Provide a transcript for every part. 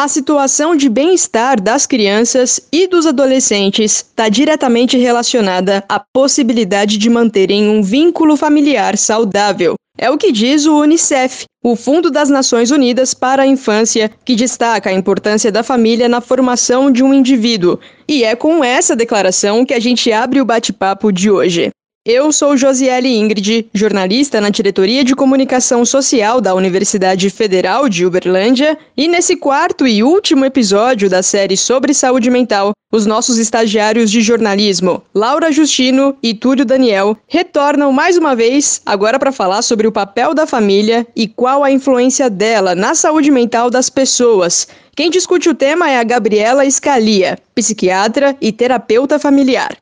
A situação de bem-estar das crianças e dos adolescentes está diretamente relacionada à possibilidade de manterem um vínculo familiar saudável. É o que diz o Unicef, o Fundo das Nações Unidas para a Infância, que destaca a importância da família na formação de um indivíduo. E é com essa declaração que a gente abre o bate-papo de hoje. Eu sou Josiele Ingrid, jornalista na Diretoria de Comunicação Social da Universidade Federal de Uberlândia, e nesse quarto e último episódio da série sobre saúde mental, os nossos estagiários de jornalismo, Laura Justino e Túlio Daniel, retornam mais uma vez agora para falar sobre o papel da família e qual a influência dela na saúde mental das pessoas. Quem discute o tema é a Gabriela Scalia, psiquiatra e terapeuta familiar.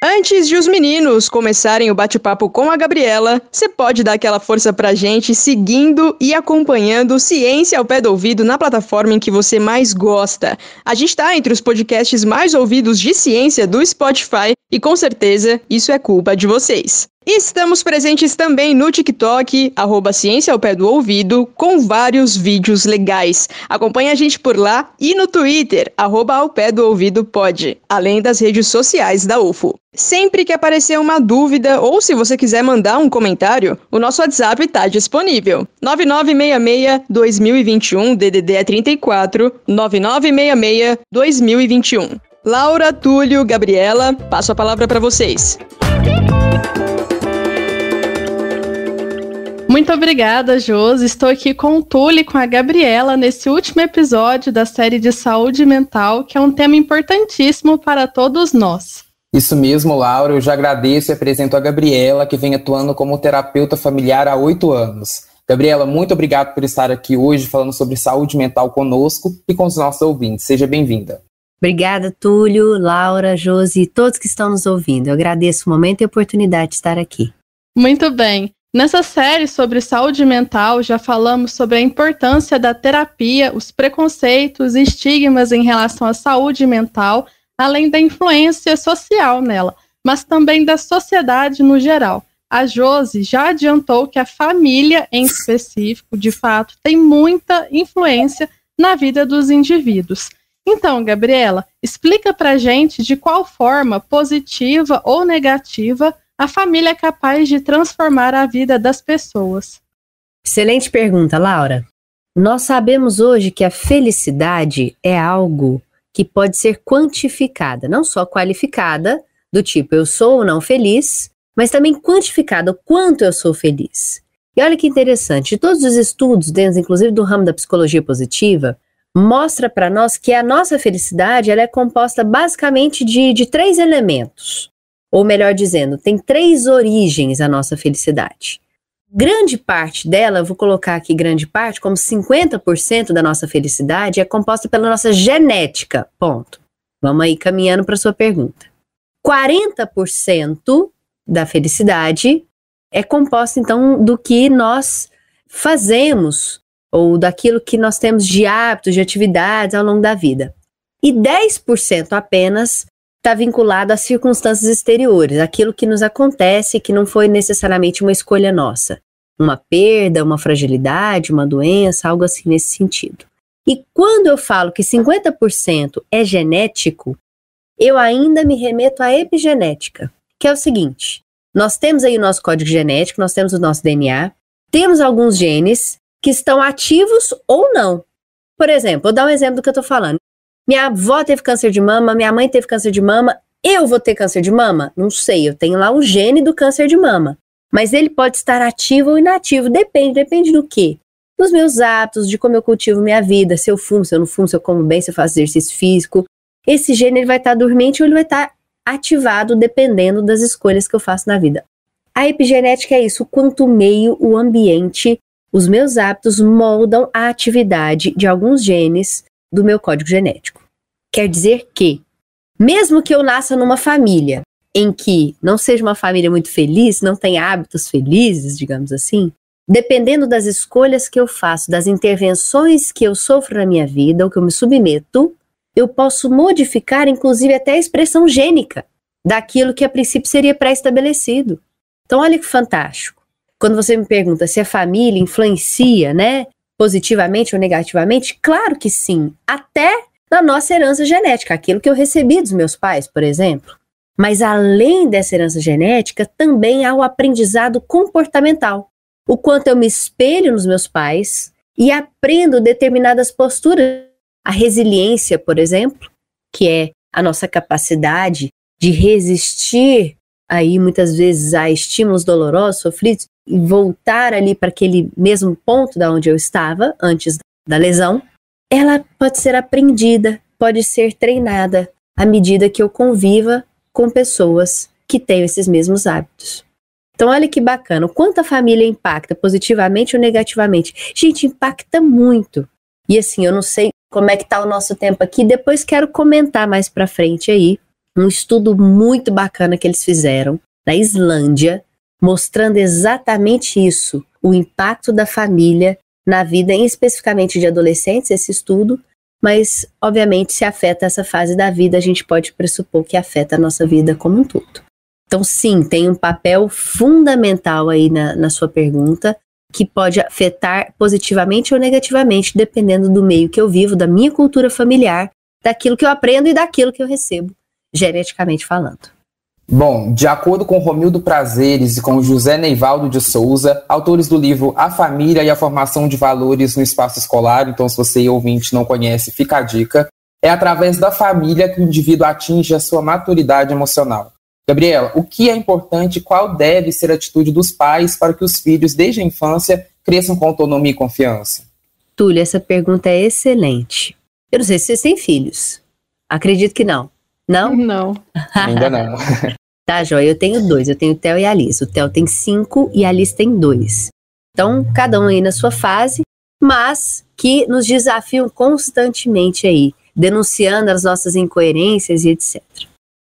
Antes de os meninos começarem o bate-papo com a Gabriela, você pode dar aquela força pra gente seguindo e acompanhando Ciência ao Pé do Ouvido na plataforma em que você mais gosta. A gente tá entre os podcasts mais ouvidos de ciência do Spotify e com certeza isso é culpa de vocês. Estamos presentes também no TikTok, arroba Ciência ao Pé do Ouvido, com vários vídeos legais. Acompanhe a gente por lá e no Twitter, arroba ao pé do ouvido pode, além das redes sociais da UFO. Sempre que aparecer uma dúvida ou se você quiser mandar um comentário, o nosso WhatsApp está disponível. 9966-2021, DDD é 34, 9966-2021. Laura, Túlio, Gabriela, passo a palavra para vocês. Muito obrigada, Josi. Estou aqui com o Tule e com a Gabriela nesse último episódio da série de saúde mental, que é um tema importantíssimo para todos nós. Isso mesmo, Laura. Eu já agradeço e apresento a Gabriela, que vem atuando como terapeuta familiar há oito anos. Gabriela, muito obrigado por estar aqui hoje falando sobre saúde mental conosco e com os nossos ouvintes. Seja bem-vinda. Obrigada, Túlio, Laura, Josi e todos que estão nos ouvindo. Eu agradeço o momento e a oportunidade de estar aqui. Muito bem. Nessa série sobre saúde mental, já falamos sobre a importância da terapia, os preconceitos e estigmas em relação à saúde mental, além da influência social nela, mas também da sociedade no geral. A Josi já adiantou que a família, em específico, de fato, tem muita influência na vida dos indivíduos. Então, Gabriela, explica pra gente de qual forma, positiva ou negativa, a família é capaz de transformar a vida das pessoas? Excelente pergunta, Laura. Nós sabemos hoje que a felicidade é algo que pode ser quantificada, não só qualificada, do tipo eu sou ou não feliz, mas também quantificada, o quanto eu sou feliz. E olha que interessante, todos os estudos, dentro inclusive do ramo da psicologia positiva, mostra para nós que a nossa felicidade ela é composta basicamente de, de três elementos. Ou melhor dizendo, tem três origens a nossa felicidade. Grande parte dela, vou colocar aqui grande parte, como 50% da nossa felicidade é composta pela nossa genética. Ponto. Vamos aí caminhando para sua pergunta. 40% da felicidade é composta então do que nós fazemos ou daquilo que nós temos de hábitos, de atividades ao longo da vida. E 10% apenas está vinculado às circunstâncias exteriores, aquilo que nos acontece que não foi necessariamente uma escolha nossa. Uma perda, uma fragilidade, uma doença, algo assim nesse sentido. E quando eu falo que 50% é genético, eu ainda me remeto à epigenética, que é o seguinte: nós temos aí o nosso código genético, nós temos o nosso DNA, temos alguns genes que estão ativos ou não. Por exemplo, vou dar um exemplo do que eu estou falando. Minha avó teve câncer de mama, minha mãe teve câncer de mama, eu vou ter câncer de mama? Não sei, eu tenho lá o gene do câncer de mama. Mas ele pode estar ativo ou inativo, depende, depende do quê? Dos meus hábitos, de como eu cultivo minha vida, se eu fumo, se eu não fumo, se eu como bem, se eu faço exercício físico. Esse gene ele vai estar dormente ou ele vai estar ativado dependendo das escolhas que eu faço na vida. A epigenética é isso, quanto o meio, o ambiente, os meus hábitos moldam a atividade de alguns genes do meu código genético. Quer dizer que, mesmo que eu nasça numa família em que não seja uma família muito feliz, não tenha hábitos felizes, digamos assim, dependendo das escolhas que eu faço, das intervenções que eu sofro na minha vida, ou que eu me submeto, eu posso modificar, inclusive, até a expressão gênica daquilo que a princípio seria pré-estabelecido. Então, olha que fantástico. Quando você me pergunta se a família influencia, né, positivamente ou negativamente? Claro que sim, até na nossa herança genética, aquilo que eu recebi dos meus pais, por exemplo. Mas além dessa herança genética, também há o aprendizado comportamental. O quanto eu me espelho nos meus pais e aprendo determinadas posturas. A resiliência, por exemplo, que é a nossa capacidade de resistir aí muitas vezes a estímulos dolorosos, sofridos, voltar ali para aquele mesmo ponto da onde eu estava antes da lesão, ela pode ser aprendida, pode ser treinada à medida que eu conviva com pessoas que tenham esses mesmos hábitos. Então, olha que bacana, o quanto a família impacta positivamente ou negativamente. Gente, impacta muito. E assim, eu não sei como é que tá o nosso tempo aqui, depois quero comentar mais para frente aí um estudo muito bacana que eles fizeram na Islândia mostrando exatamente isso, o impacto da família na vida, especificamente de adolescentes, esse estudo, mas obviamente se afeta essa fase da vida, a gente pode pressupor que afeta a nossa vida como um todo. Então, sim, tem um papel fundamental aí na, na sua pergunta, que pode afetar positivamente ou negativamente, dependendo do meio que eu vivo, da minha cultura familiar, daquilo que eu aprendo e daquilo que eu recebo, geneticamente falando. Bom, de acordo com Romildo Prazeres e com José Neivaldo de Souza, autores do livro A Família e a Formação de Valores no Espaço Escolar, então se você ouvinte não conhece, fica a dica, é através da família que o indivíduo atinge a sua maturidade emocional. Gabriela, o que é importante e qual deve ser a atitude dos pais para que os filhos, desde a infância, cresçam com autonomia e confiança? Túlio, essa pergunta é excelente. Eu não sei se vocês têm filhos. Acredito que não. Não? Não. Ainda não. tá, Joia? Eu tenho dois. Eu tenho o Theo e a Alice. O Theo tem cinco e a Alice tem dois. Então, cada um aí na sua fase, mas que nos desafiam constantemente aí, denunciando as nossas incoerências e etc.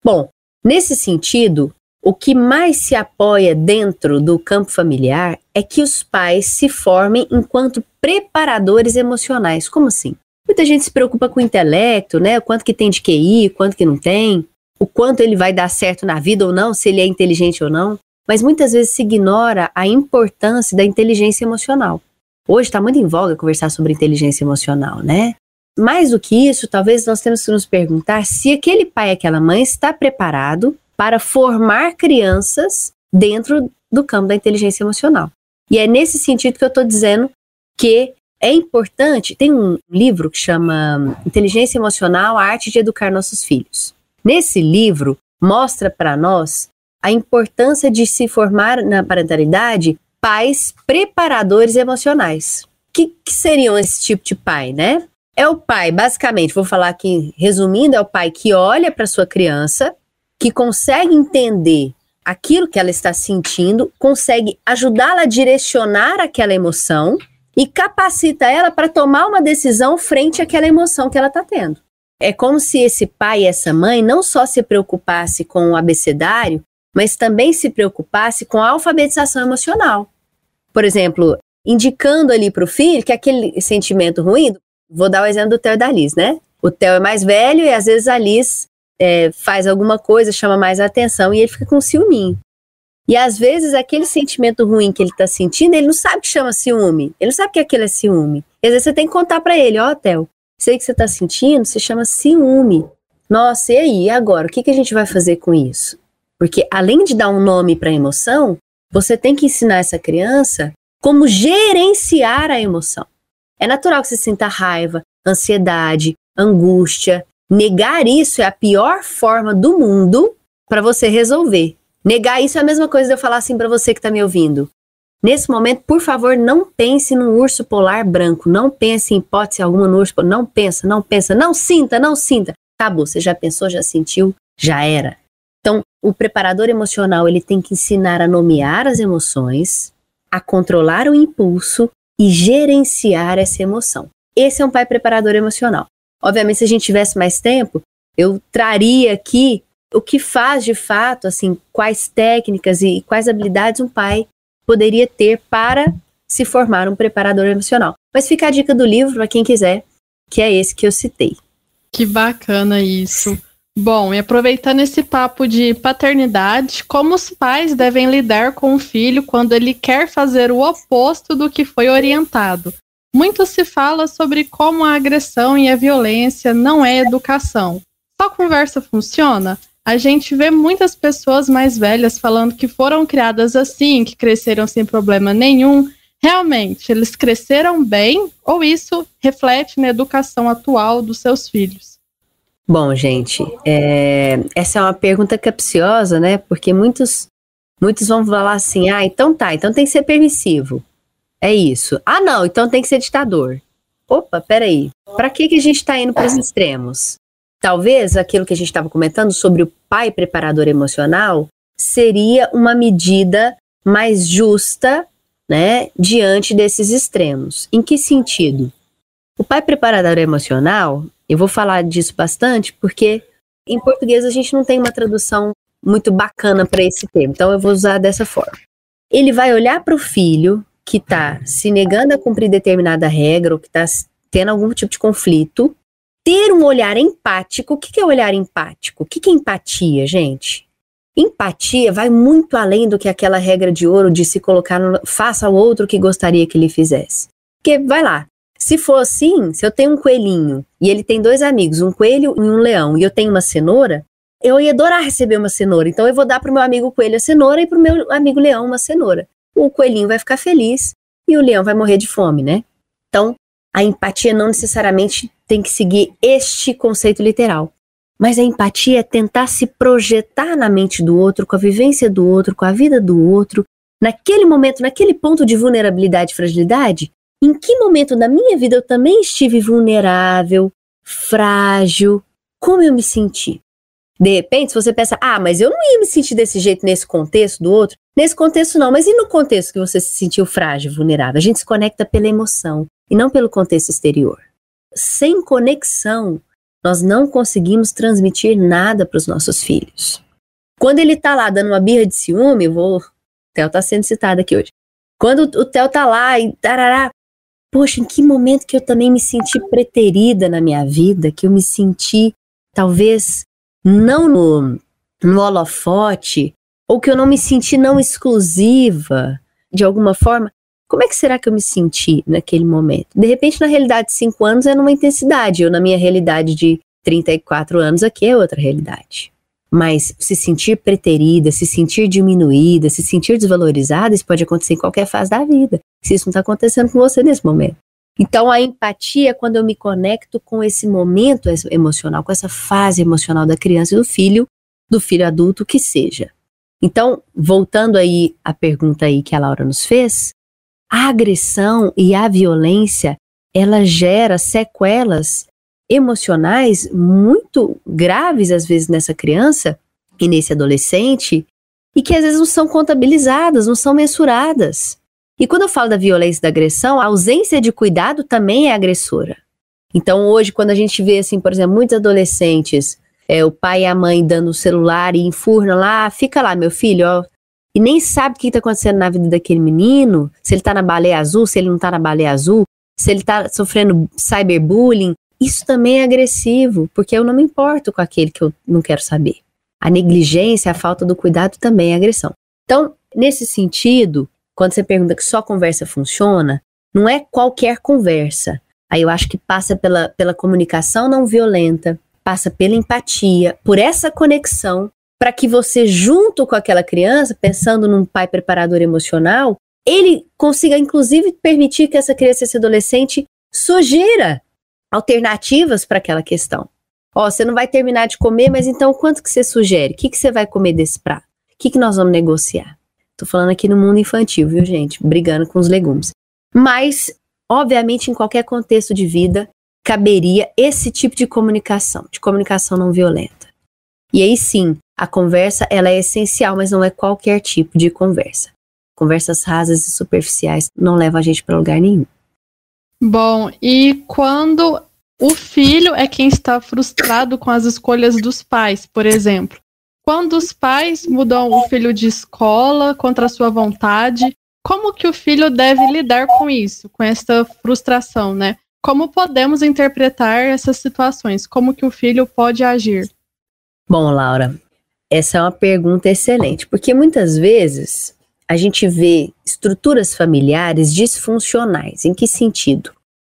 Bom, nesse sentido, o que mais se apoia dentro do campo familiar é que os pais se formem enquanto preparadores emocionais. Como assim? Muita gente se preocupa com o intelecto, né? O quanto que tem de QI, o quanto que não tem, o quanto ele vai dar certo na vida ou não, se ele é inteligente ou não. Mas muitas vezes se ignora a importância da inteligência emocional. Hoje está muito em voga conversar sobre inteligência emocional, né? Mais do que isso, talvez nós temos que nos perguntar se aquele pai, aquela mãe está preparado para formar crianças dentro do campo da inteligência emocional. E é nesse sentido que eu estou dizendo que é importante, tem um livro que chama Inteligência Emocional, a Arte de Educar Nossos Filhos. Nesse livro, mostra para nós a importância de se formar na parentalidade pais preparadores emocionais. O que, que seriam esse tipo de pai, né? É o pai, basicamente, vou falar aqui resumindo, é o pai que olha para sua criança, que consegue entender aquilo que ela está sentindo, consegue ajudá-la a direcionar aquela emoção e capacita ela para tomar uma decisão frente àquela emoção que ela está tendo. É como se esse pai e essa mãe não só se preocupasse com o abecedário, mas também se preocupasse com a alfabetização emocional. Por exemplo, indicando ali para o filho que aquele sentimento ruim, vou dar o exemplo do Theo e da Liz, né? O Theo é mais velho e às vezes a Liz é, faz alguma coisa, chama mais atenção e ele fica com ciúminho. E às vezes aquele sentimento ruim que ele está sentindo, ele não sabe que chama ciúme. Ele não sabe que aquilo é ciúme. E às vezes você tem que contar para ele, ó, oh, Theo, sei que você está sentindo, se chama ciúme. Nossa, e aí, e agora? O que, que a gente vai fazer com isso? Porque além de dar um nome para a emoção, você tem que ensinar essa criança como gerenciar a emoção. É natural que você sinta raiva, ansiedade, angústia. Negar isso é a pior forma do mundo para você resolver. Negar isso é a mesma coisa de eu falar assim para você que está me ouvindo. Nesse momento, por favor, não pense num urso polar branco. Não pense em hipótese alguma no urso polar. Não pensa, não pensa, não sinta, não sinta. Acabou. Você já pensou, já sentiu, já era. Então, o preparador emocional ele tem que ensinar a nomear as emoções, a controlar o impulso e gerenciar essa emoção. Esse é um pai preparador emocional. Obviamente, se a gente tivesse mais tempo, eu traria aqui o que faz de fato, assim, quais técnicas e quais habilidades um pai poderia ter para se formar um preparador emocional. Mas fica a dica do livro para quem quiser, que é esse que eu citei. Que bacana isso. Bom, e aproveitando esse papo de paternidade, como os pais devem lidar com o filho quando ele quer fazer o oposto do que foi orientado? Muito se fala sobre como a agressão e a violência não é educação. Só conversa funciona? a gente vê muitas pessoas mais velhas falando que foram criadas assim, que cresceram sem problema nenhum. Realmente, eles cresceram bem ou isso reflete na educação atual dos seus filhos? Bom, gente, é, essa é uma pergunta capciosa, né? Porque muitos, muitos vão falar assim: ah, então tá, então tem que ser permissivo. É isso. Ah, não, então tem que ser ditador. Opa, peraí. Para que, que a gente está indo para os extremos? Talvez aquilo que a gente estava comentando sobre o pai preparador emocional seria uma medida mais justa, né, diante desses extremos. Em que sentido? O pai preparador emocional, eu vou falar disso bastante porque em português a gente não tem uma tradução muito bacana para esse termo, então eu vou usar dessa forma. Ele vai olhar para o filho que está se negando a cumprir determinada regra ou que está tendo algum tipo de conflito ter um olhar empático. O que, é olhar empático? O que, é empatia, gente? Empatia vai muito além do que aquela regra de ouro de se colocar no, faça ao outro que gostaria que ele fizesse. Porque, vai lá, se for assim, se eu tenho um coelhinho e ele tem dois amigos, um coelho e um leão, e eu tenho uma cenoura, eu ia adorar receber uma cenoura. Então eu vou dar para o meu amigo coelho a cenoura e para o meu amigo leão uma cenoura. O coelhinho vai ficar feliz e o leão vai morrer de fome, né? Então, a empatia não necessariamente tem que seguir este conceito literal. Mas a empatia é tentar se projetar na mente do outro, com a vivência do outro, com a vida do outro, naquele momento, naquele ponto de vulnerabilidade e fragilidade. Em que momento da minha vida eu também estive vulnerável, frágil? Como eu me senti? De repente, se você pensa, ah, mas eu não ia me sentir desse jeito nesse contexto do outro, nesse contexto não, mas e no contexto que você se sentiu frágil, vulnerável? A gente se conecta pela emoção e não pelo contexto exterior sem conexão, nós não conseguimos transmitir nada para os nossos filhos. Quando ele está lá dando uma birra de ciúme, vou, o Theo está sendo citado aqui hoje. Quando o Theo está lá e tarará, poxa, em que momento que eu também me senti preterida na minha vida, que eu me senti talvez não no, no holofote, ou que eu não me senti não exclusiva de alguma forma como é que será que eu me senti naquele momento? De repente, na realidade de 5 anos é numa intensidade, eu na minha realidade de 34 anos aqui é outra realidade. Mas se sentir preterida, se sentir diminuída, se sentir desvalorizada, isso pode acontecer em qualquer fase da vida, se isso não está acontecendo com você nesse momento. Então, a empatia é quando eu me conecto com esse momento emocional, com essa fase emocional da criança e do filho, do filho adulto que seja. Então, voltando aí à pergunta aí que a Laura nos fez, a agressão e a violência, ela gera sequelas emocionais muito graves às vezes nessa criança e nesse adolescente e que às vezes não são contabilizadas, não são mensuradas. E quando eu falo da violência e da agressão, a ausência de cuidado também é agressora. Então hoje, quando a gente vê, assim, por exemplo, muitos adolescentes, é, o pai e a mãe dando o celular e enfurna lá, fica lá, meu filho, ó, e nem sabe o que está acontecendo na vida daquele menino, se ele está na baleia azul, se ele não está na baleia azul, se ele está sofrendo cyberbullying, isso também é agressivo, porque eu não me importo com aquele que eu não quero saber. A negligência, a falta do cuidado também é agressão. Então, nesse sentido, quando você pergunta que só conversa funciona, não é qualquer conversa. Aí eu acho que passa pela, pela comunicação não violenta, passa pela empatia, por essa conexão para que você, junto com aquela criança, pensando num pai preparador emocional, ele consiga, inclusive, permitir que essa criança, esse adolescente, sugira alternativas para aquela questão. Ó, oh, você não vai terminar de comer, mas então quanto que você sugere? O que, que você vai comer desse prato? O que, que nós vamos negociar? Tô falando aqui no mundo infantil, viu, gente? Brigando com os legumes. Mas, obviamente, em qualquer contexto de vida, caberia esse tipo de comunicação, de comunicação não violenta. E aí sim, a conversa ela é essencial, mas não é qualquer tipo de conversa. Conversas rasas e superficiais não levam a gente para lugar nenhum. Bom, e quando o filho é quem está frustrado com as escolhas dos pais, por exemplo. Quando os pais mudam o filho de escola contra a sua vontade, como que o filho deve lidar com isso, com essa frustração, né? Como podemos interpretar essas situações? Como que o filho pode agir? Bom, Laura, essa é uma pergunta excelente, porque muitas vezes a gente vê estruturas familiares disfuncionais. Em que sentido?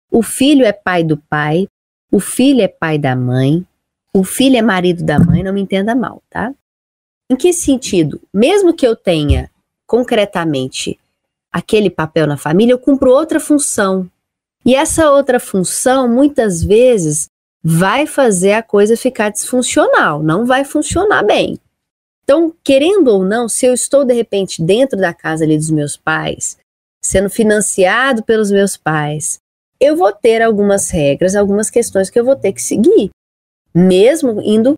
O filho é pai do pai, o filho é pai da mãe, o filho é marido da mãe, não me entenda mal, tá? Em que sentido? Mesmo que eu tenha concretamente aquele papel na família, eu cumpro outra função. E essa outra função, muitas vezes, vai fazer a coisa ficar disfuncional, não vai funcionar bem. Então, querendo ou não, se eu estou de repente dentro da casa ali dos meus pais, sendo financiado pelos meus pais, eu vou ter algumas regras, algumas questões que eu vou ter que seguir, mesmo indo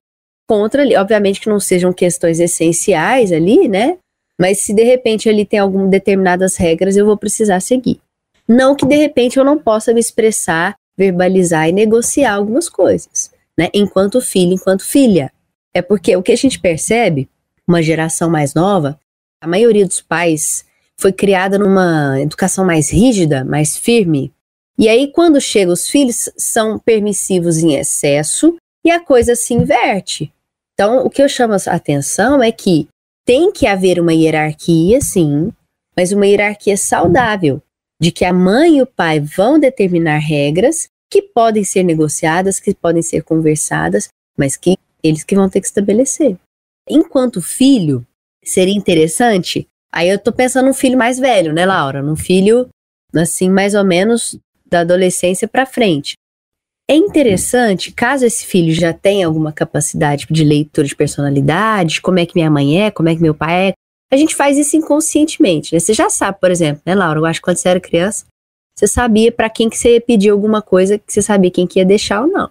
contra ali, obviamente que não sejam questões essenciais ali, né? Mas se de repente ali tem algumas determinadas regras, eu vou precisar seguir. Não que de repente eu não possa me expressar, verbalizar e negociar algumas coisas, né? Enquanto filho, enquanto filha. É porque o que a gente percebe uma geração mais nova, a maioria dos pais foi criada numa educação mais rígida, mais firme. E aí, quando chegam os filhos, são permissivos em excesso e a coisa se inverte. Então, o que eu chamo a atenção é que tem que haver uma hierarquia, sim, mas uma hierarquia saudável, de que a mãe e o pai vão determinar regras que podem ser negociadas, que podem ser conversadas, mas que eles que vão ter que estabelecer. Enquanto filho, seria interessante. Aí eu tô pensando num filho mais velho, né, Laura? Num filho, assim, mais ou menos da adolescência para frente. É interessante, caso esse filho já tenha alguma capacidade de leitura de personalidade, como é que minha mãe é, como é que meu pai é, a gente faz isso inconscientemente, né? Você já sabe, por exemplo, né, Laura? Eu acho que quando você era criança, você sabia para quem que você ia pedir alguma coisa que você sabia quem que ia deixar ou não.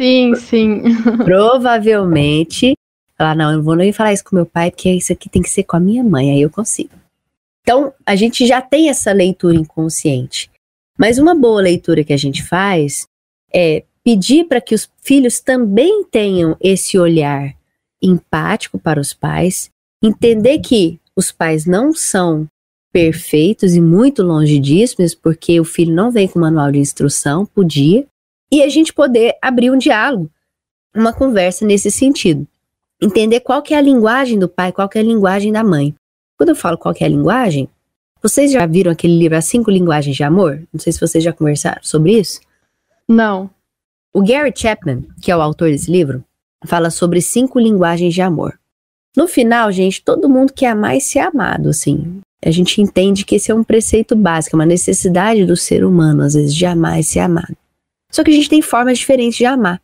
Sim, sim. Provavelmente Falar, não, eu não vou nem falar isso com meu pai, porque isso aqui tem que ser com a minha mãe, aí eu consigo. Então, a gente já tem essa leitura inconsciente. Mas uma boa leitura que a gente faz é pedir para que os filhos também tenham esse olhar empático para os pais, entender que os pais não são perfeitos e muito longe disso, mesmo porque o filho não vem com manual de instrução, podia, e a gente poder abrir um diálogo, uma conversa nesse sentido entender qual que é a linguagem do pai, qual que é a linguagem da mãe. Quando eu falo qual que é a linguagem, vocês já viram aquele livro As Cinco Linguagens de Amor? Não sei se vocês já conversaram sobre isso. Não. O Gary Chapman, que é o autor desse livro, fala sobre cinco linguagens de amor. No final, gente, todo mundo quer amar e ser amado, assim. A gente entende que esse é um preceito básico, é uma necessidade do ser humano, às vezes, de amar e ser amado. Só que a gente tem formas diferentes de amar.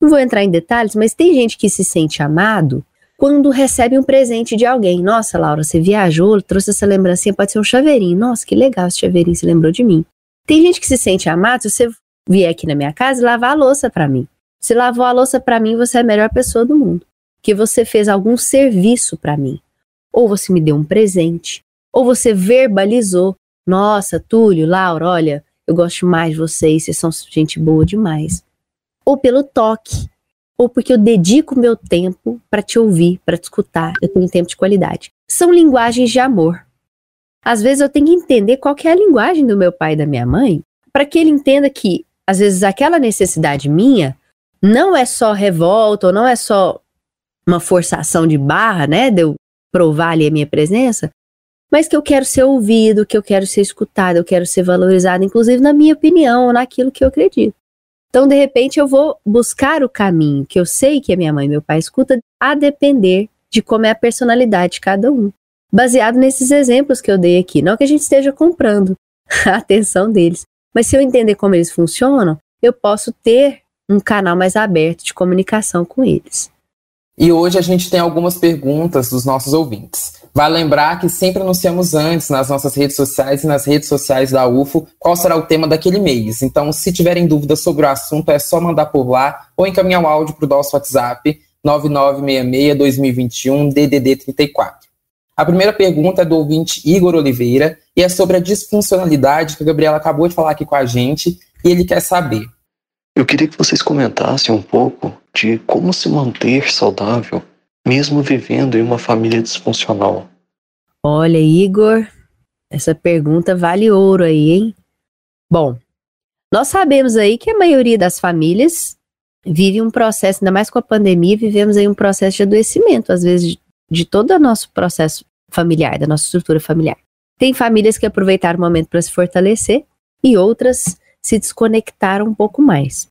Não vou entrar em detalhes, mas tem gente que se sente amado quando recebe um presente de alguém. Nossa, Laura, você viajou, trouxe essa lembrancinha, pode ser um chaveirinho. Nossa, que legal esse chaveirinho, você lembrou de mim. Tem gente que se sente amado se você vier aqui na minha casa e lavar a louça para mim. Se lavou a louça para mim, você é a melhor pessoa do mundo. Que você fez algum serviço para mim. Ou você me deu um presente. Ou você verbalizou. Nossa, Túlio, Laura, olha, eu gosto mais de vocês, vocês são gente boa demais ou pelo toque, ou porque eu dedico meu tempo para te ouvir, para te escutar, eu tenho tempo de qualidade. São linguagens de amor. Às vezes eu tenho que entender qual que é a linguagem do meu pai e da minha mãe, para que ele entenda que às vezes aquela necessidade minha não é só revolta, ou não é só uma forçação de barra, né, de eu provar ali a minha presença, mas que eu quero ser ouvido, que eu quero ser escutado, eu quero ser valorizado, inclusive na minha opinião, naquilo que eu acredito. Então, de repente, eu vou buscar o caminho que eu sei que a minha mãe e meu pai escuta, a depender de como é a personalidade de cada um. Baseado nesses exemplos que eu dei aqui, não que a gente esteja comprando a atenção deles, mas se eu entender como eles funcionam, eu posso ter um canal mais aberto de comunicação com eles. E hoje a gente tem algumas perguntas dos nossos ouvintes. Vai lembrar que sempre anunciamos antes nas nossas redes sociais e nas redes sociais da UFO qual será o tema daquele mês. Então, se tiverem dúvidas sobre o assunto, é só mandar por lá ou encaminhar o áudio para o nosso WhatsApp 9966-2021 DDD34. A primeira pergunta é do ouvinte Igor Oliveira e é sobre a disfuncionalidade que o Gabriela acabou de falar aqui com a gente e ele quer saber. Eu queria que vocês comentassem um pouco de como se manter saudável mesmo vivendo em uma família disfuncional? Olha, Igor, essa pergunta vale ouro aí, hein? Bom, nós sabemos aí que a maioria das famílias vive um processo, ainda mais com a pandemia, vivemos aí um processo de adoecimento, às vezes, de, de todo o nosso processo familiar, da nossa estrutura familiar. Tem famílias que aproveitaram o momento para se fortalecer e outras se desconectaram um pouco mais.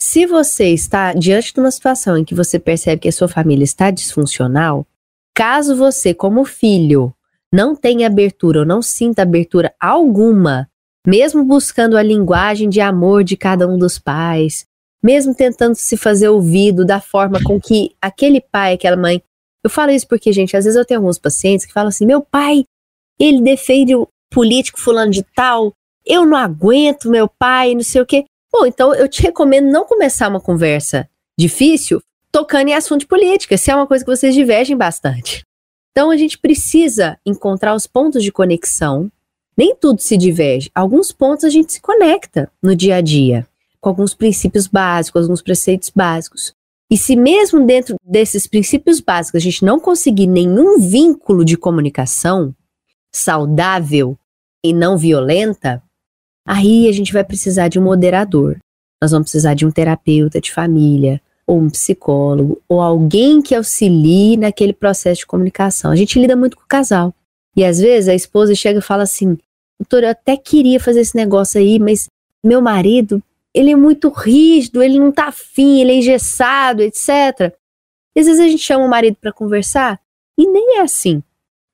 Se você está diante de uma situação em que você percebe que a sua família está disfuncional, caso você, como filho, não tenha abertura ou não sinta abertura alguma, mesmo buscando a linguagem de amor de cada um dos pais, mesmo tentando se fazer ouvido da forma com que aquele pai, aquela mãe. Eu falo isso porque, gente, às vezes eu tenho alguns pacientes que falam assim: meu pai, ele defende o político fulano de tal, eu não aguento meu pai, não sei o quê. Bom, então eu te recomendo não começar uma conversa difícil tocando em assunto de política, se é uma coisa que vocês divergem bastante. Então a gente precisa encontrar os pontos de conexão. Nem tudo se diverge, alguns pontos a gente se conecta no dia a dia, com alguns princípios básicos, alguns preceitos básicos. E se mesmo dentro desses princípios básicos a gente não conseguir nenhum vínculo de comunicação saudável e não violenta, Aí a gente vai precisar de um moderador. Nós vamos precisar de um terapeuta de família, ou um psicólogo, ou alguém que auxilie naquele processo de comunicação. A gente lida muito com o casal. E às vezes a esposa chega e fala assim: doutor, eu até queria fazer esse negócio aí, mas meu marido, ele é muito rígido, ele não tá afim, ele é engessado, etc. E às vezes a gente chama o marido para conversar e nem é assim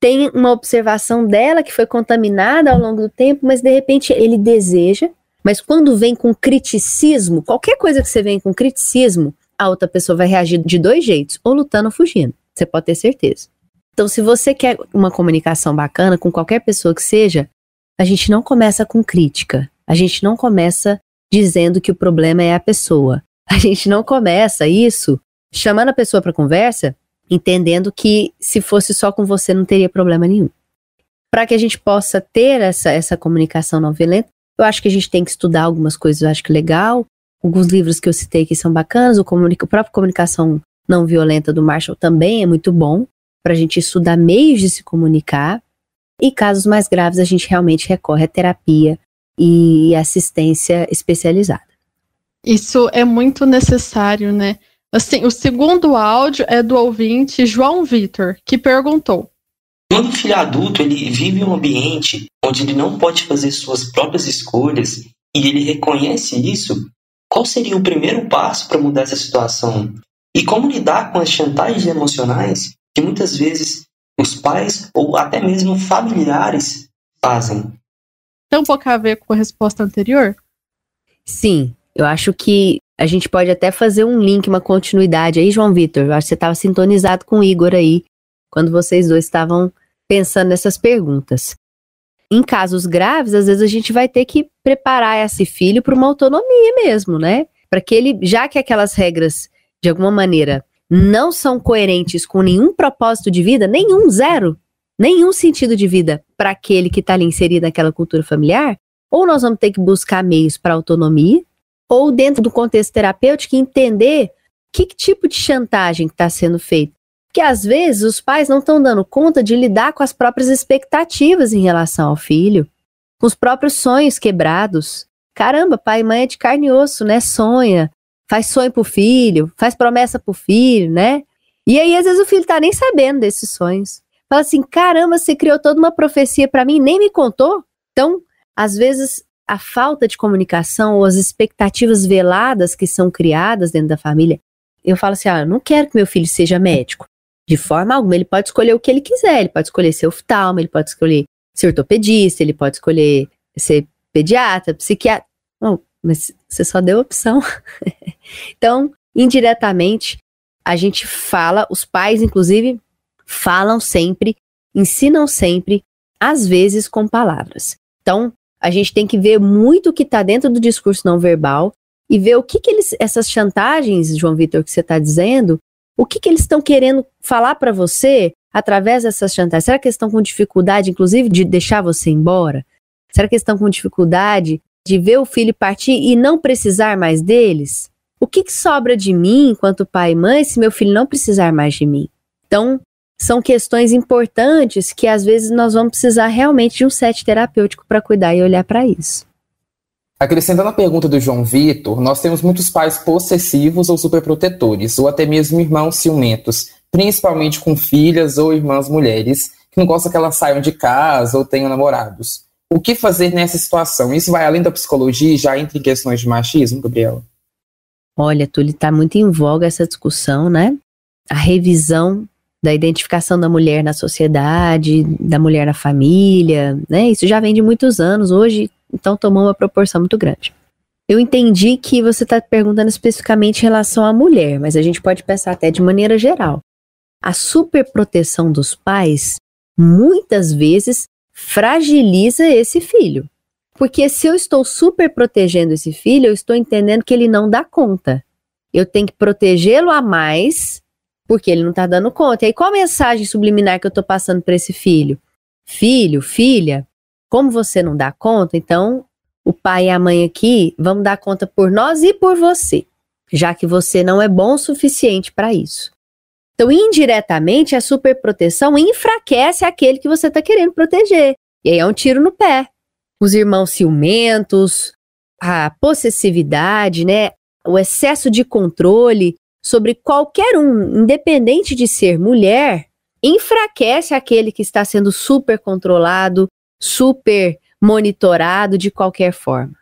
tem uma observação dela que foi contaminada ao longo do tempo, mas de repente ele deseja. Mas quando vem com criticismo, qualquer coisa que você vem com criticismo, a outra pessoa vai reagir de dois jeitos, ou lutando ou fugindo. Você pode ter certeza. Então, se você quer uma comunicação bacana com qualquer pessoa que seja, a gente não começa com crítica. A gente não começa dizendo que o problema é a pessoa. A gente não começa isso chamando a pessoa para conversa entendendo que se fosse só com você não teria problema nenhum. Para que a gente possa ter essa, essa comunicação não violenta, eu acho que a gente tem que estudar algumas coisas, eu acho que legal. Alguns livros que eu citei que são bacanas, o, comunica, o próprio Comunicação Não Violenta do Marshall também é muito bom para a gente estudar meios de se comunicar. E casos mais graves, a gente realmente recorre à terapia e assistência especializada. Isso é muito necessário, né? Assim, o segundo áudio é do ouvinte João Vitor, que perguntou: Quando o filho adulto ele vive em um ambiente onde ele não pode fazer suas próprias escolhas e ele reconhece isso. Qual seria o primeiro passo para mudar essa situação? E como lidar com as chantagens emocionais que muitas vezes os pais ou até mesmo familiares fazem? Tem um pouco então, a ver com a resposta anterior? Sim, eu acho que a gente pode até fazer um link, uma continuidade aí, João Vitor. Acho que você estava sintonizado com o Igor aí, quando vocês dois estavam pensando nessas perguntas. Em casos graves, às vezes a gente vai ter que preparar esse filho para uma autonomia mesmo, né? Para que ele, já que aquelas regras, de alguma maneira, não são coerentes com nenhum propósito de vida, nenhum, zero, nenhum sentido de vida para aquele que está ali inserido naquela cultura familiar, ou nós vamos ter que buscar meios para autonomia, ou dentro do contexto terapêutico, entender que tipo de chantagem está sendo feita. Porque às vezes os pais não estão dando conta de lidar com as próprias expectativas em relação ao filho, com os próprios sonhos quebrados. Caramba, pai e mãe é de carne e osso, né? Sonha, faz sonho pro filho, faz promessa pro filho, né? E aí às vezes o filho tá nem sabendo desses sonhos. Fala assim: "Caramba, você criou toda uma profecia para mim, nem me contou?" Então, às vezes a falta de comunicação ou as expectativas veladas que são criadas dentro da família. Eu falo assim: ah, eu não quero que meu filho seja médico. De forma alguma, ele pode escolher o que ele quiser. Ele pode escolher ser oftalmo, ele pode escolher ser ortopedista, ele pode escolher ser pediatra, psiquiatra. Bom, mas você só deu opção. então, indiretamente, a gente fala, os pais, inclusive, falam sempre, ensinam sempre, às vezes com palavras. Então, a gente tem que ver muito o que está dentro do discurso não verbal e ver o que, que eles, essas chantagens, João Vitor, que você está dizendo, o que, que eles estão querendo falar para você através dessas chantagens? Será que eles estão com dificuldade, inclusive, de deixar você embora? Será que eles estão com dificuldade de ver o filho partir e não precisar mais deles? O que, que sobra de mim enquanto pai e mãe se meu filho não precisar mais de mim? Então, são questões importantes que às vezes nós vamos precisar realmente de um set terapêutico para cuidar e olhar para isso. Acrescentando a pergunta do João Vitor, nós temos muitos pais possessivos ou superprotetores, ou até mesmo irmãos ciumentos, principalmente com filhas ou irmãs mulheres, que não gostam que elas saiam de casa ou tenham namorados. O que fazer nessa situação? Isso vai além da psicologia e já entra em questões de machismo, Gabriela? Olha, Túlio, está muito em voga essa discussão, né? A revisão da identificação da mulher na sociedade, da mulher na família, né? Isso já vem de muitos anos, hoje então tomou uma proporção muito grande. Eu entendi que você está perguntando especificamente em relação à mulher, mas a gente pode pensar até de maneira geral. A superproteção dos pais muitas vezes fragiliza esse filho. Porque se eu estou super protegendo esse filho, eu estou entendendo que ele não dá conta. Eu tenho que protegê-lo a mais porque ele não está dando conta. E aí, qual a mensagem subliminar que eu estou passando para esse filho? Filho, filha, como você não dá conta, então o pai e a mãe aqui vão dar conta por nós e por você, já que você não é bom o suficiente para isso. Então, indiretamente, a superproteção enfraquece aquele que você está querendo proteger. E aí é um tiro no pé. Os irmãos ciumentos, a possessividade, né? O excesso de controle sobre qualquer um, independente de ser mulher, enfraquece aquele que está sendo super controlado, super monitorado de qualquer forma.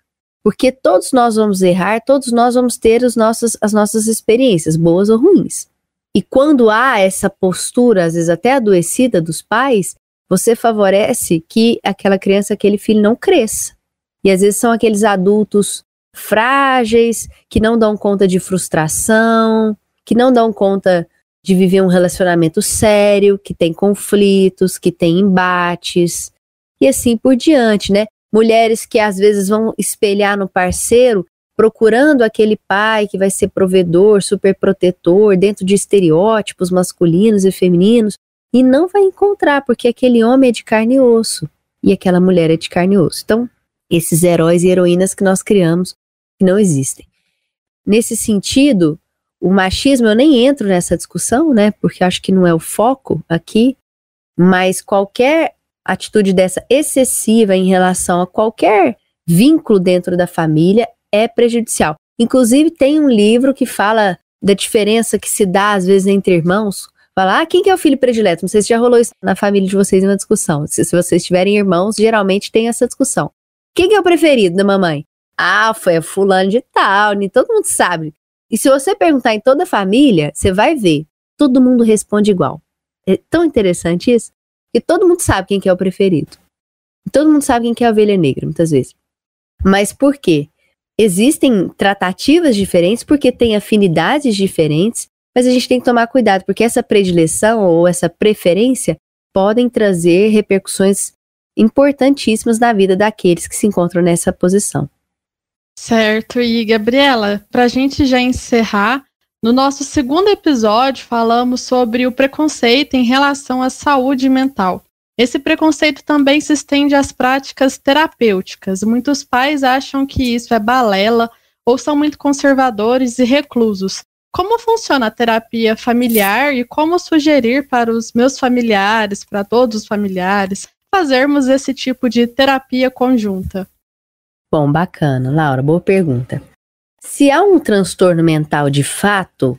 Porque todos nós vamos errar, todos nós vamos ter os nossos, as nossas experiências, boas ou ruins. E quando há essa postura, às vezes até adoecida dos pais, você favorece que aquela criança, aquele filho não cresça. E às vezes são aqueles adultos frágeis, que não dão conta de frustração, que não dão conta de viver um relacionamento sério, que tem conflitos, que tem embates e assim por diante, né? Mulheres que às vezes vão espelhar no parceiro procurando aquele pai que vai ser provedor, superprotetor, dentro de estereótipos masculinos e femininos, e não vai encontrar, porque aquele homem é de carne e osso e aquela mulher é de carne e osso. Então, esses heróis e heroínas que nós criamos que não existem. Nesse sentido, o machismo, eu nem entro nessa discussão, né? Porque acho que não é o foco aqui, mas qualquer atitude dessa excessiva em relação a qualquer vínculo dentro da família é prejudicial. Inclusive, tem um livro que fala da diferença que se dá, às vezes, entre irmãos. falar ah, quem que é o filho predileto? Não sei se já rolou isso na família de vocês em é uma discussão. Se, se vocês tiverem irmãos, geralmente tem essa discussão. Quem que é o preferido da mamãe? Ah, foi a fulano de tal, nem todo mundo sabe. E se você perguntar em toda a família, você vai ver, todo mundo responde igual. É tão interessante isso, E todo mundo sabe quem que é o preferido. Todo mundo sabe quem que é a ovelha negra, muitas vezes. Mas por quê? Existem tratativas diferentes porque tem afinidades diferentes, mas a gente tem que tomar cuidado, porque essa predileção ou essa preferência podem trazer repercussões importantíssimas na vida daqueles que se encontram nessa posição. Certo, e Gabriela, para a gente já encerrar, no nosso segundo episódio falamos sobre o preconceito em relação à saúde mental. Esse preconceito também se estende às práticas terapêuticas. Muitos pais acham que isso é balela ou são muito conservadores e reclusos. Como funciona a terapia familiar e como sugerir para os meus familiares, para todos os familiares, fazermos esse tipo de terapia conjunta? Bom, bacana. Laura, boa pergunta. Se há um transtorno mental de fato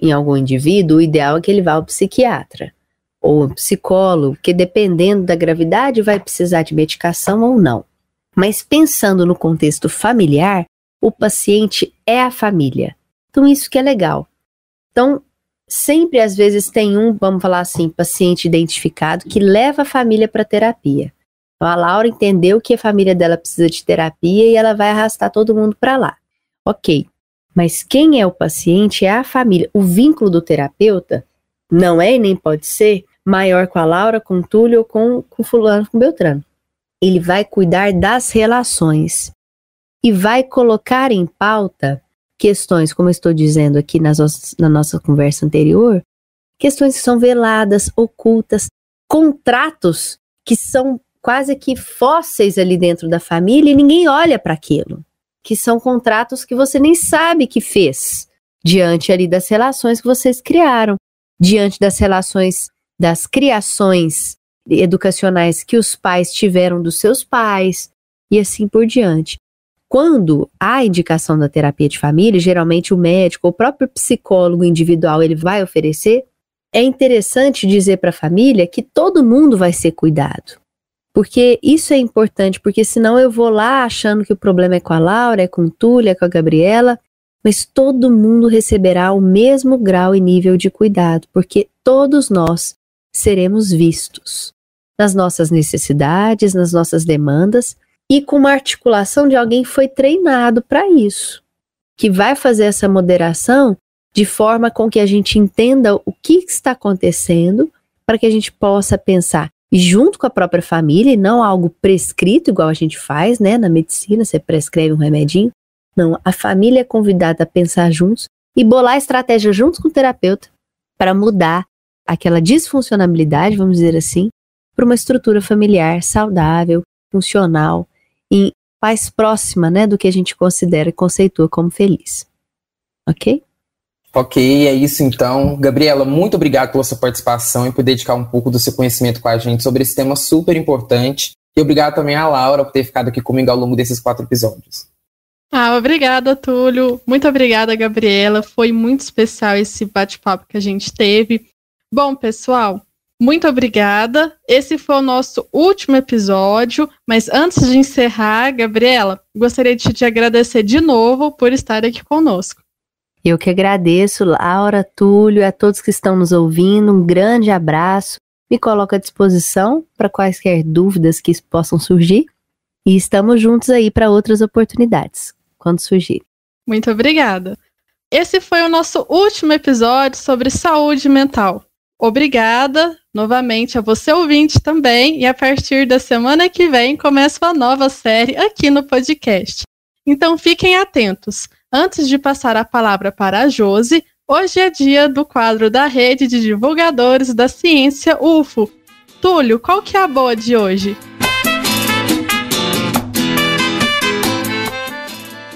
em algum indivíduo, o ideal é que ele vá ao psiquiatra ou psicólogo, que dependendo da gravidade vai precisar de medicação ou não. Mas pensando no contexto familiar, o paciente é a família. Então, isso que é legal. Então, sempre às vezes tem um, vamos falar assim, paciente identificado que leva a família para terapia. Então a Laura entendeu que a família dela precisa de terapia e ela vai arrastar todo mundo para lá. Ok, mas quem é o paciente é a família. O vínculo do terapeuta não é e nem pode ser maior com a Laura, com o Túlio ou com, o Fulano, com Beltrano. Ele vai cuidar das relações e vai colocar em pauta questões, como eu estou dizendo aqui nas, na nossa conversa anterior, questões que são veladas, ocultas, contratos que são quase que fósseis ali dentro da família e ninguém olha para aquilo, que são contratos que você nem sabe que fez diante ali das relações que vocês criaram, diante das relações das criações educacionais que os pais tiveram dos seus pais e assim por diante. Quando há indicação da terapia de família, geralmente o médico, o próprio psicólogo individual, ele vai oferecer. É interessante dizer para a família que todo mundo vai ser cuidado. Porque isso é importante, porque senão eu vou lá achando que o problema é com a Laura, é com o Túlia, é com a Gabriela, mas todo mundo receberá o mesmo grau e nível de cuidado, porque todos nós seremos vistos nas nossas necessidades, nas nossas demandas e com uma articulação de alguém que foi treinado para isso, que vai fazer essa moderação de forma com que a gente entenda o que está acontecendo para que a gente possa pensar junto com a própria família, e não algo prescrito, igual a gente faz, né? Na medicina, você prescreve um remedinho. Não, a família é convidada a pensar juntos e bolar estratégia juntos com o terapeuta para mudar aquela disfuncionalidade, vamos dizer assim, para uma estrutura familiar saudável, funcional e mais próxima né, do que a gente considera e conceitua como feliz. Ok? Ok, é isso então. Gabriela, muito obrigado pela sua participação e por dedicar um pouco do seu conhecimento com a gente sobre esse tema super importante. E obrigado também à Laura por ter ficado aqui comigo ao longo desses quatro episódios. Ah, obrigada, Túlio. Muito obrigada, Gabriela. Foi muito especial esse bate-papo que a gente teve. Bom, pessoal, muito obrigada. Esse foi o nosso último episódio, mas antes de encerrar, Gabriela, gostaria de te agradecer de novo por estar aqui conosco. Eu que agradeço, Laura, Túlio, a todos que estão nos ouvindo, um grande abraço. Me coloco à disposição para quaisquer dúvidas que possam surgir e estamos juntos aí para outras oportunidades, quando surgir. Muito obrigada. Esse foi o nosso último episódio sobre saúde mental. Obrigada novamente a você ouvinte também, e a partir da semana que vem começa uma nova série aqui no podcast. Então fiquem atentos. Antes de passar a palavra para a Josi, hoje é dia do quadro da Rede de Divulgadores da Ciência UFO. Túlio, qual que é a boa de hoje?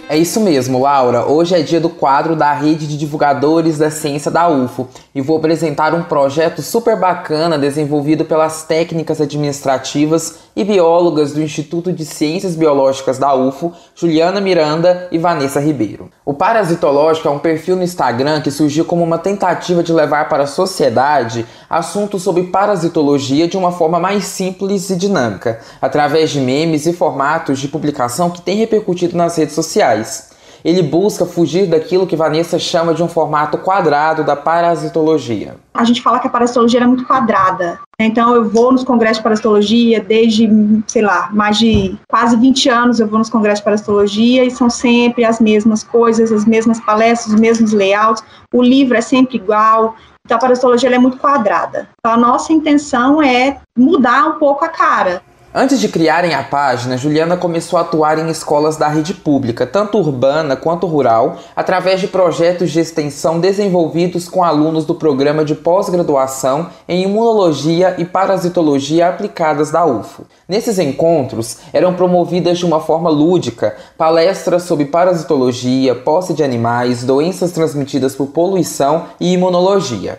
É isso mesmo, Laura. Hoje é dia do quadro da Rede de Divulgadores da Ciência da UFO e vou apresentar um projeto super bacana desenvolvido pelas técnicas administrativas e biólogas do Instituto de Ciências Biológicas da UFO, Juliana Miranda e Vanessa Ribeiro. O Parasitológico é um perfil no Instagram que surgiu como uma tentativa de levar para a sociedade assuntos sobre parasitologia de uma forma mais simples e dinâmica, através de memes e formatos de publicação que têm repercutido nas redes sociais ele busca fugir daquilo que Vanessa chama de um formato quadrado da parasitologia. A gente fala que a parasitologia era muito quadrada. Né? Então, eu vou nos congressos de parasitologia desde, sei lá, mais de quase 20 anos eu vou nos congressos de parasitologia e são sempre as mesmas coisas, as mesmas palestras, os mesmos layouts. O livro é sempre igual, então, a parasitologia é muito quadrada. Então, a nossa intenção é mudar um pouco a cara. Antes de criarem a página, Juliana começou a atuar em escolas da rede pública, tanto urbana quanto rural, através de projetos de extensão desenvolvidos com alunos do programa de pós-graduação em imunologia e parasitologia aplicadas da UFO. Nesses encontros, eram promovidas de uma forma lúdica palestras sobre parasitologia, posse de animais, doenças transmitidas por poluição e imunologia.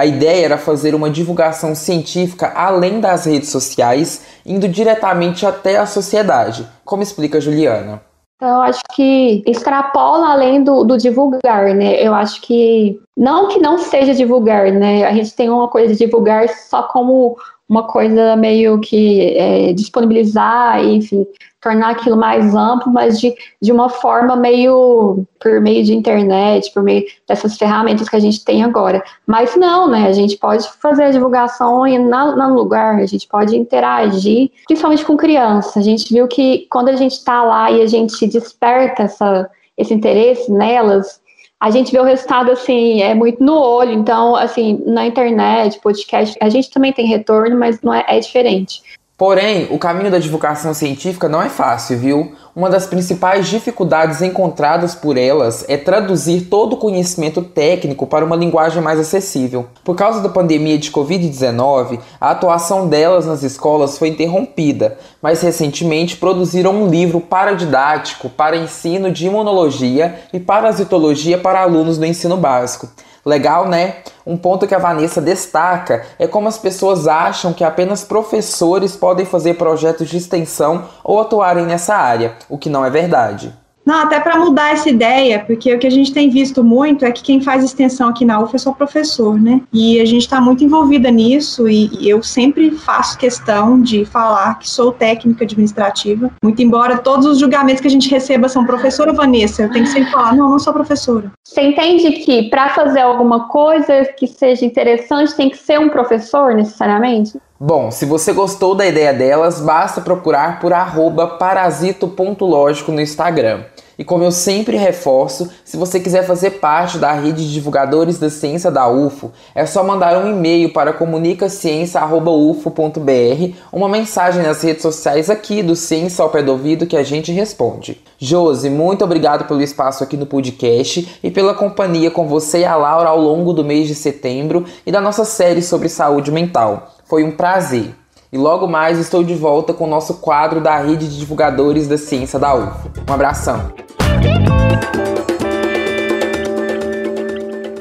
A ideia era fazer uma divulgação científica além das redes sociais, indo diretamente até a sociedade, como explica Juliana. Então, eu acho que extrapola além do, do, divulgar, né? Eu acho que não que não seja divulgar, né? A gente tem uma coisa de divulgar só como uma coisa meio que é, disponibilizar, enfim, tornar aquilo mais amplo, mas de, de uma forma meio por meio de internet, por meio dessas ferramentas que a gente tem agora. Mas não, né? A gente pode fazer a divulgação na, no lugar, a gente pode interagir, principalmente com crianças. A gente viu que quando a gente está lá e a gente desperta essa, esse interesse nelas, a gente vê o resultado assim, é muito no olho. Então, assim, na internet, podcast, a gente também tem retorno, mas não é, é diferente. Porém, o caminho da divulgação científica não é fácil, viu? Uma das principais dificuldades encontradas por elas é traduzir todo o conhecimento técnico para uma linguagem mais acessível. Por causa da pandemia de Covid-19, a atuação delas nas escolas foi interrompida, mas recentemente produziram um livro paradidático para ensino de imunologia e parasitologia para alunos do ensino básico. Legal, né? Um ponto que a Vanessa destaca é como as pessoas acham que apenas professores podem fazer projetos de extensão ou atuarem nessa área, o que não é verdade. Não, até para mudar essa ideia, porque o que a gente tem visto muito é que quem faz extensão aqui na UF é só professor, né? E a gente está muito envolvida nisso e, e eu sempre faço questão de falar que sou técnica administrativa, muito embora todos os julgamentos que a gente receba são professora Vanessa, eu tenho que sempre falar, não, não sou professora. Você entende que para fazer alguma coisa que seja interessante tem que ser um professor necessariamente? Bom, se você gostou da ideia delas, basta procurar por parasito.lógico no Instagram. E como eu sempre reforço, se você quiser fazer parte da rede de divulgadores da ciência da UFO, é só mandar um e-mail para comunicaciência.ufo.br, uma mensagem nas redes sociais aqui do Ciência ao Pé do Ouvido que a gente responde. Josi, muito obrigado pelo espaço aqui no podcast e pela companhia com você e a Laura ao longo do mês de setembro e da nossa série sobre saúde mental. Foi um prazer. E logo mais estou de volta com o nosso quadro da Rede de Divulgadores da Ciência da UFO. Um abração! Thank you.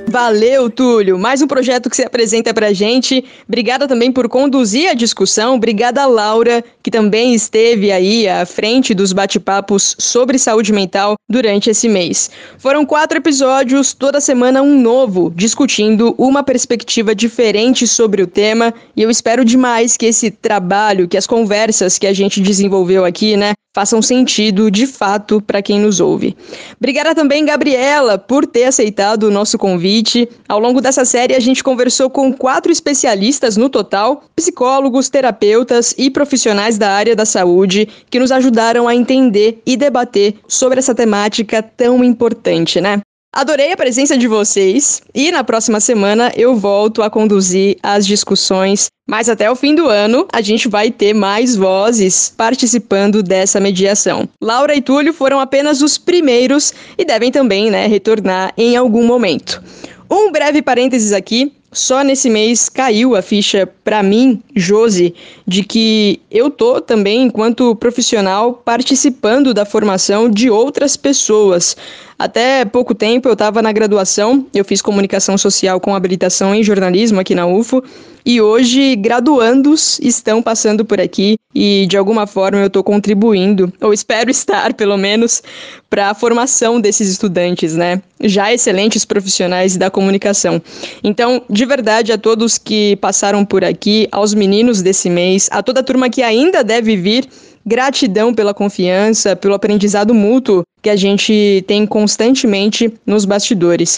Valeu, Túlio. Mais um projeto que você apresenta para gente. Obrigada também por conduzir a discussão. Obrigada, Laura, que também esteve aí à frente dos bate-papos sobre saúde mental durante esse mês. Foram quatro episódios, toda semana um novo, discutindo uma perspectiva diferente sobre o tema. E eu espero demais que esse trabalho, que as conversas que a gente desenvolveu aqui, né, façam sentido de fato para quem nos ouve. Obrigada também, Gabriela, por ter aceitado o nosso convite Covid. Ao longo dessa série, a gente conversou com quatro especialistas no total, psicólogos, terapeutas e profissionais da área da saúde, que nos ajudaram a entender e debater sobre essa temática tão importante, né? Adorei a presença de vocês e na próxima semana eu volto a conduzir as discussões, mas até o fim do ano a gente vai ter mais vozes participando dessa mediação. Laura e Túlio foram apenas os primeiros e devem também, né, retornar em algum momento. Um breve parênteses aqui, só nesse mês caiu a ficha para mim, Josi, de que eu tô também enquanto profissional participando da formação de outras pessoas. Até pouco tempo eu estava na graduação, eu fiz comunicação social com habilitação em jornalismo aqui na UFO, e hoje graduandos estão passando por aqui e de alguma forma eu estou contribuindo, ou espero estar pelo menos, para a formação desses estudantes, né? Já excelentes profissionais da comunicação. Então, de verdade, a todos que passaram por aqui, aos meninos desse mês, a toda a turma que ainda deve vir, Gratidão pela confiança, pelo aprendizado mútuo que a gente tem constantemente nos bastidores.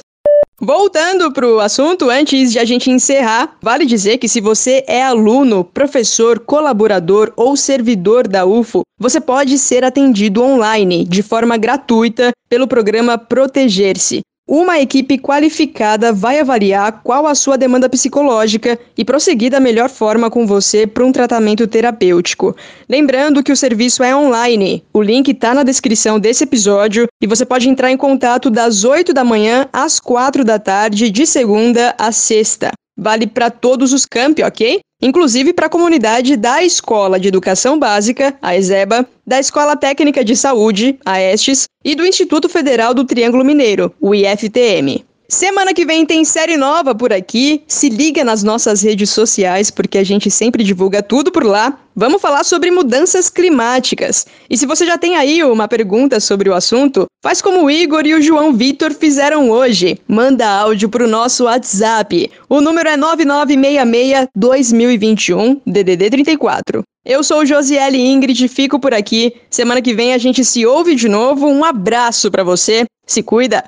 Voltando para o assunto, antes de a gente encerrar, vale dizer que se você é aluno, professor, colaborador ou servidor da UFO, você pode ser atendido online, de forma gratuita, pelo programa Proteger-se. Uma equipe qualificada vai avaliar qual a sua demanda psicológica e prosseguir da melhor forma com você para um tratamento terapêutico. Lembrando que o serviço é online. O link está na descrição desse episódio e você pode entrar em contato das 8 da manhã às 4 da tarde, de segunda a sexta. Vale para todos os campi, ok? Inclusive para a comunidade da Escola de Educação Básica, a ESEBA, da Escola Técnica de Saúde, a ESTES, e do Instituto Federal do Triângulo Mineiro, o IFTM. Semana que vem tem série nova por aqui. Se liga nas nossas redes sociais, porque a gente sempre divulga tudo por lá. Vamos falar sobre mudanças climáticas. E se você já tem aí uma pergunta sobre o assunto, faz como o Igor e o João Vitor fizeram hoje. Manda áudio para o nosso WhatsApp. O número é 9966-2021, DDD 34. Eu sou Josiele Ingrid, fico por aqui. Semana que vem a gente se ouve de novo. Um abraço para você. Se cuida!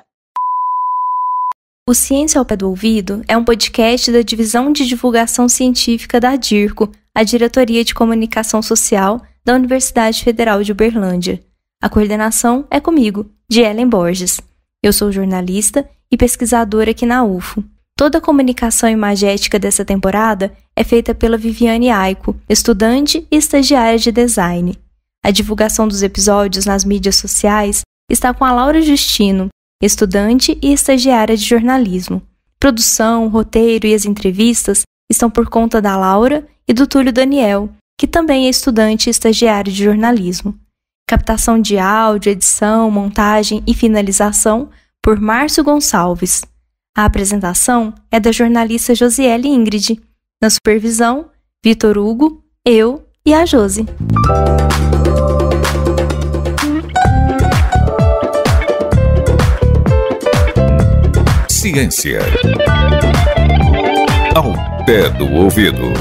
O Ciência ao Pé do Ouvido é um podcast da Divisão de Divulgação Científica da DIRCO, a Diretoria de Comunicação Social da Universidade Federal de Uberlândia. A coordenação é comigo, de Ellen Borges. Eu sou jornalista e pesquisadora aqui na UFO. Toda a comunicação imagética dessa temporada é feita pela Viviane Aiko, estudante e estagiária de design. A divulgação dos episódios nas mídias sociais está com a Laura Justino, estudante e estagiária de jornalismo. Produção, roteiro e as entrevistas estão por conta da Laura e do Túlio Daniel, que também é estudante e estagiário de jornalismo. Captação de áudio, edição, montagem e finalização por Márcio Gonçalves. A apresentação é da jornalista Josiele Ingrid. Na supervisão, Vitor Hugo, eu e a Josi. Ciência. Ao pé do ouvido.